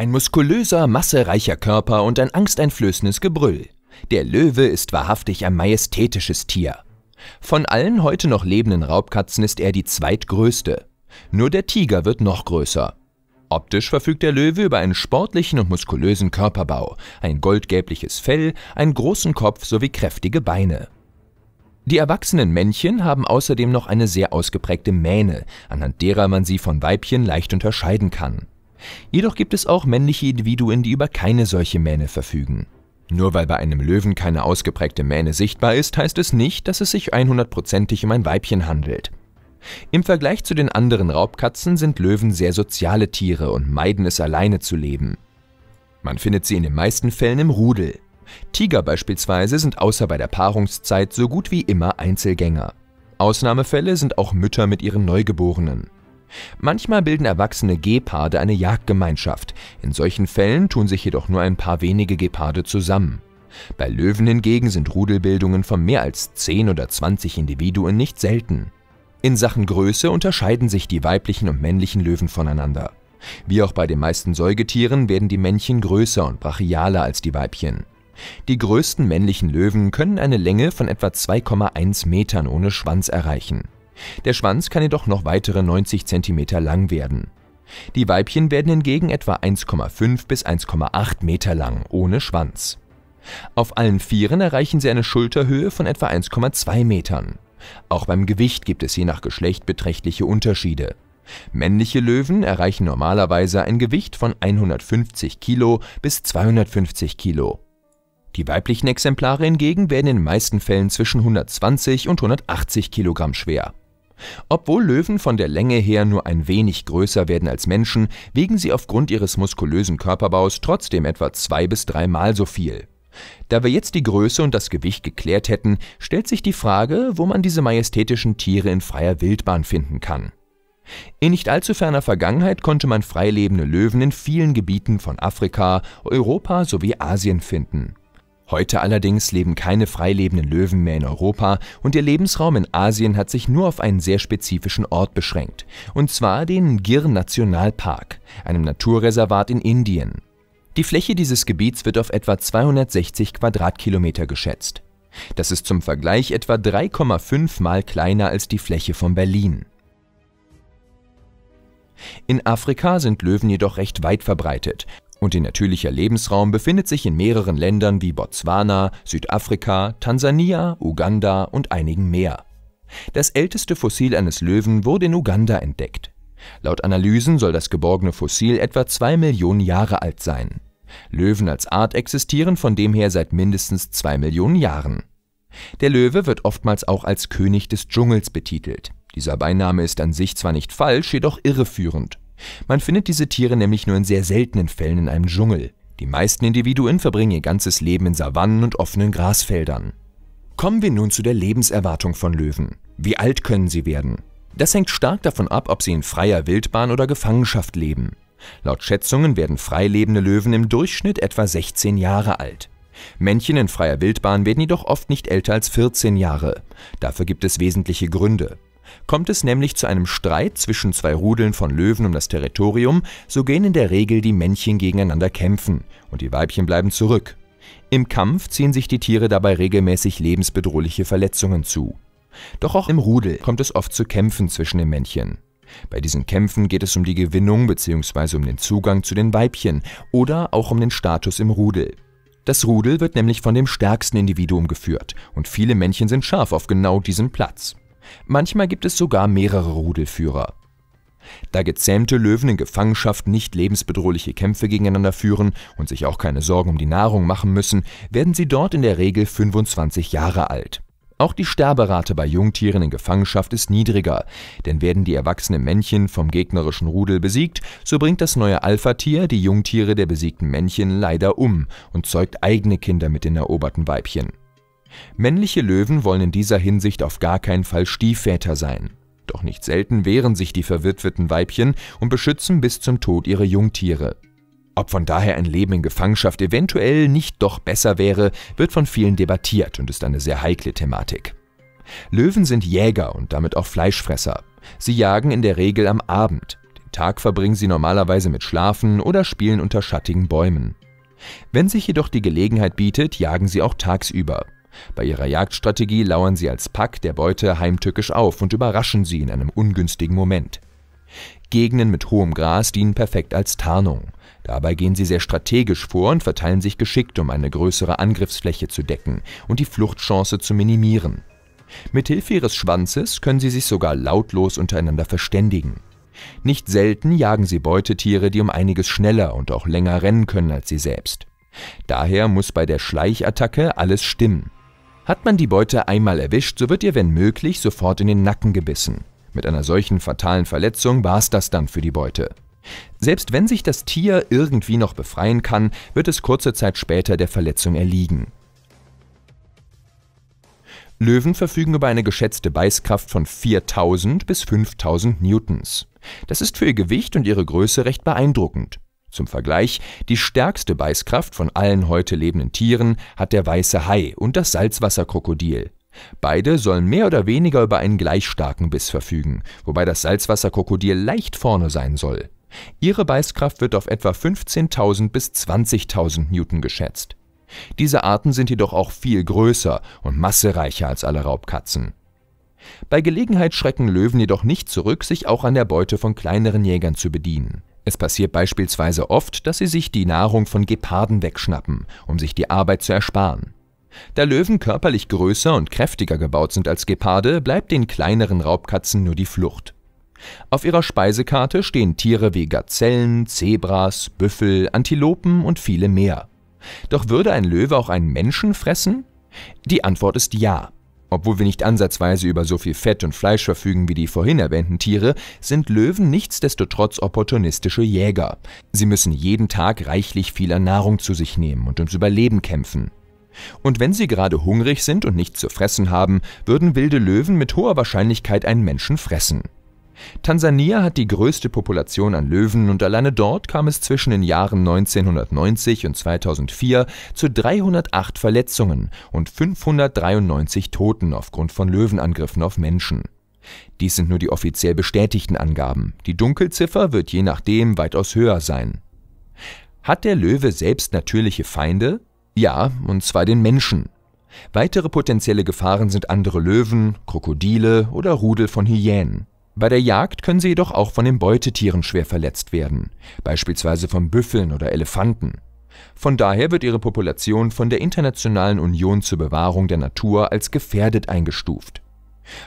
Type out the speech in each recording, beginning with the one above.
Ein muskulöser, massereicher Körper und ein angsteinflößendes Gebrüll. Der Löwe ist wahrhaftig ein majestätisches Tier. Von allen heute noch lebenden Raubkatzen ist er die zweitgrößte. Nur der Tiger wird noch größer. Optisch verfügt der Löwe über einen sportlichen und muskulösen Körperbau, ein goldgelbliches Fell, einen großen Kopf sowie kräftige Beine. Die erwachsenen Männchen haben außerdem noch eine sehr ausgeprägte Mähne, anhand derer man sie von Weibchen leicht unterscheiden kann. Jedoch gibt es auch männliche Individuen, die über keine solche Mähne verfügen. Nur weil bei einem Löwen keine ausgeprägte Mähne sichtbar ist, heißt es nicht, dass es sich 100%ig um ein Weibchen handelt. Im Vergleich zu den anderen Raubkatzen sind Löwen sehr soziale Tiere und meiden es alleine zu leben. Man findet sie in den meisten Fällen im Rudel. Tiger beispielsweise sind außer bei der Paarungszeit so gut wie immer Einzelgänger. Ausnahmefälle sind auch Mütter mit ihren Neugeborenen. Manchmal bilden erwachsene Geparde eine Jagdgemeinschaft, in solchen Fällen tun sich jedoch nur ein paar wenige Geparde zusammen. Bei Löwen hingegen sind Rudelbildungen von mehr als 10 oder 20 Individuen nicht selten. In Sachen Größe unterscheiden sich die weiblichen und männlichen Löwen voneinander. Wie auch bei den meisten Säugetieren werden die Männchen größer und brachialer als die Weibchen. Die größten männlichen Löwen können eine Länge von etwa 2,1 Metern ohne Schwanz erreichen. Der Schwanz kann jedoch noch weitere 90 cm lang werden. Die Weibchen werden hingegen etwa 1,5 bis 1,8 Meter lang, ohne Schwanz. Auf allen Vieren erreichen sie eine Schulterhöhe von etwa 1,2 Metern. Auch beim Gewicht gibt es je nach Geschlecht beträchtliche Unterschiede. Männliche Löwen erreichen normalerweise ein Gewicht von 150 Kilo bis 250 Kilo. Die weiblichen Exemplare hingegen werden in den meisten Fällen zwischen 120 und 180 Kilogramm schwer. Obwohl Löwen von der Länge her nur ein wenig größer werden als Menschen, wiegen sie aufgrund ihres muskulösen Körperbaus trotzdem etwa zwei bis dreimal so viel. Da wir jetzt die Größe und das Gewicht geklärt hätten, stellt sich die Frage, wo man diese majestätischen Tiere in freier Wildbahn finden kann. In nicht allzu ferner Vergangenheit konnte man freilebende Löwen in vielen Gebieten von Afrika, Europa sowie Asien finden. Heute allerdings leben keine freilebenden Löwen mehr in Europa und ihr Lebensraum in Asien hat sich nur auf einen sehr spezifischen Ort beschränkt, und zwar den Gir Nationalpark, einem Naturreservat in Indien. Die Fläche dieses Gebiets wird auf etwa 260 Quadratkilometer geschätzt. Das ist zum Vergleich etwa 3,5 mal kleiner als die Fläche von Berlin. In Afrika sind Löwen jedoch recht weit verbreitet und ihr natürlicher Lebensraum befindet sich in mehreren Ländern wie Botswana, Südafrika, Tansania, Uganda und einigen mehr. Das älteste Fossil eines Löwen wurde in Uganda entdeckt. Laut Analysen soll das geborgene Fossil etwa 2 Millionen Jahre alt sein. Löwen als Art existieren von dem her seit mindestens 2 Millionen Jahren. Der Löwe wird oftmals auch als König des Dschungels betitelt. Dieser Beiname ist an sich zwar nicht falsch, jedoch irreführend. Man findet diese Tiere nämlich nur in sehr seltenen Fällen in einem Dschungel. Die meisten Individuen verbringen ihr ganzes Leben in Savannen und offenen Grasfeldern. Kommen wir nun zu der Lebenserwartung von Löwen. Wie alt können sie werden? Das hängt stark davon ab, ob sie in freier Wildbahn oder Gefangenschaft leben. Laut Schätzungen werden freilebende Löwen im Durchschnitt etwa 16 Jahre alt. Männchen in freier Wildbahn werden jedoch oft nicht älter als 14 Jahre. Dafür gibt es wesentliche Gründe. Kommt es nämlich zu einem Streit zwischen zwei Rudeln von Löwen um das Territorium, so gehen in der Regel die Männchen gegeneinander kämpfen und die Weibchen bleiben zurück. Im Kampf ziehen sich die Tiere dabei regelmäßig lebensbedrohliche Verletzungen zu. Doch auch im Rudel kommt es oft zu Kämpfen zwischen den Männchen. Bei diesen Kämpfen geht es um die Gewinnung bzw. um den Zugang zu den Weibchen oder auch um den Status im Rudel. Das Rudel wird nämlich von dem stärksten Individuum geführt und viele Männchen sind scharf auf genau diesen Platz. Manchmal gibt es sogar mehrere Rudelführer. Da gezähmte Löwen in Gefangenschaft nicht lebensbedrohliche Kämpfe gegeneinander führen und sich auch keine Sorgen um die Nahrung machen müssen, werden sie dort in der Regel 25 Jahre alt. Auch die Sterberate bei Jungtieren in Gefangenschaft ist niedriger, denn werden die erwachsenen Männchen vom gegnerischen Rudel besiegt, so bringt das neue Alpha-Tier die Jungtiere der besiegten Männchen leider um und zeugt eigene Kinder mit den eroberten Weibchen. Männliche Löwen wollen in dieser Hinsicht auf gar keinen Fall Stiefväter sein. Doch nicht selten wehren sich die verwitweten Weibchen und beschützen bis zum Tod ihre Jungtiere. Ob von daher ein Leben in Gefangenschaft eventuell nicht doch besser wäre, wird von vielen debattiert und ist eine sehr heikle Thematik. Löwen sind Jäger und damit auch Fleischfresser. Sie jagen in der Regel am Abend. Den Tag verbringen sie normalerweise mit Schlafen oder spielen unter schattigen Bäumen. Wenn sich jedoch die Gelegenheit bietet, jagen sie auch tagsüber. Bei ihrer Jagdstrategie lauern sie als Pack der Beute heimtückisch auf und überraschen sie in einem ungünstigen Moment. Gegenden mit hohem Gras dienen perfekt als Tarnung. Dabei gehen sie sehr strategisch vor und verteilen sich geschickt, um eine größere Angriffsfläche zu decken und die Fluchtchance zu minimieren. Mithilfe ihres Schwanzes können sie sich sogar lautlos untereinander verständigen. Nicht selten jagen sie Beutetiere, die um einiges schneller und auch länger rennen können als sie selbst. Daher muss bei der Schleichattacke alles stimmen. Hat man die Beute einmal erwischt, so wird ihr, wenn möglich, sofort in den Nacken gebissen. Mit einer solchen fatalen Verletzung war es das dann für die Beute. Selbst wenn sich das Tier irgendwie noch befreien kann, wird es kurze Zeit später der Verletzung erliegen. Löwen verfügen über eine geschätzte Beißkraft von 4000 bis 5000 Newtons. Das ist für ihr Gewicht und ihre Größe recht beeindruckend. Zum Vergleich, die stärkste Beißkraft von allen heute lebenden Tieren hat der weiße Hai und das Salzwasserkrokodil. Beide sollen mehr oder weniger über einen gleich starken Biss verfügen, wobei das Salzwasserkrokodil leicht vorne sein soll. Ihre Beißkraft wird auf etwa 15.000 bis 20.000 Newton geschätzt. Diese Arten sind jedoch auch viel größer und massereicher als alle Raubkatzen. Bei Gelegenheit schrecken Löwen jedoch nicht zurück, sich auch an der Beute von kleineren Jägern zu bedienen. Es passiert beispielsweise oft, dass sie sich die Nahrung von Geparden wegschnappen, um sich die Arbeit zu ersparen. Da Löwen körperlich größer und kräftiger gebaut sind als Geparde, bleibt den kleineren Raubkatzen nur die Flucht. Auf ihrer Speisekarte stehen Tiere wie Gazellen, Zebras, Büffel, Antilopen und viele mehr. Doch würde ein Löwe auch einen Menschen fressen? Die Antwort ist ja. Obwohl wir nicht ansatzweise über so viel Fett und Fleisch verfügen wie die vorhin erwähnten Tiere, sind Löwen nichtsdestotrotz opportunistische Jäger. Sie müssen jeden Tag reichlich viel an Nahrung zu sich nehmen und ums Überleben kämpfen. Und wenn sie gerade hungrig sind und nichts zu fressen haben, würden wilde Löwen mit hoher Wahrscheinlichkeit einen Menschen fressen. Tansania hat die größte Population an Löwen und alleine dort kam es zwischen den Jahren 1990 und 2004 zu 308 Verletzungen und 593 Toten aufgrund von Löwenangriffen auf Menschen. Dies sind nur die offiziell bestätigten Angaben. Die Dunkelziffer wird je nachdem weitaus höher sein. Hat der Löwe selbst natürliche Feinde? Ja, und zwar den Menschen. Weitere potenzielle Gefahren sind andere Löwen, Krokodile oder Rudel von Hyänen. Bei der Jagd können sie jedoch auch von den Beutetieren schwer verletzt werden, beispielsweise von Büffeln oder Elefanten. Von daher wird ihre Population von der Internationalen Union zur Bewahrung der Natur als gefährdet eingestuft.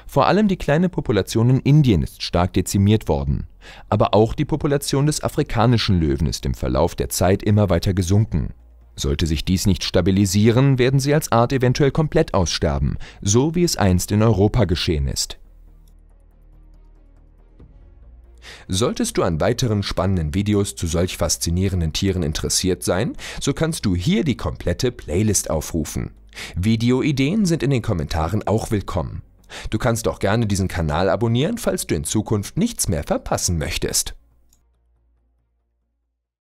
Vor allem die kleine Population in Indien ist stark dezimiert worden, aber auch die Population des afrikanischen Löwen ist im Verlauf der Zeit immer weiter gesunken. Sollte sich dies nicht stabilisieren, werden sie als Art eventuell komplett aussterben, so wie es einst in Europa geschehen ist Solltest du an weiteren spannenden Videos zu solch faszinierenden Tieren interessiert sein, so kannst du hier die komplette Playlist aufrufen. Videoideen sind in den Kommentaren auch willkommen. Du kannst auch gerne diesen Kanal abonnieren, falls du in Zukunft nichts mehr verpassen möchtest.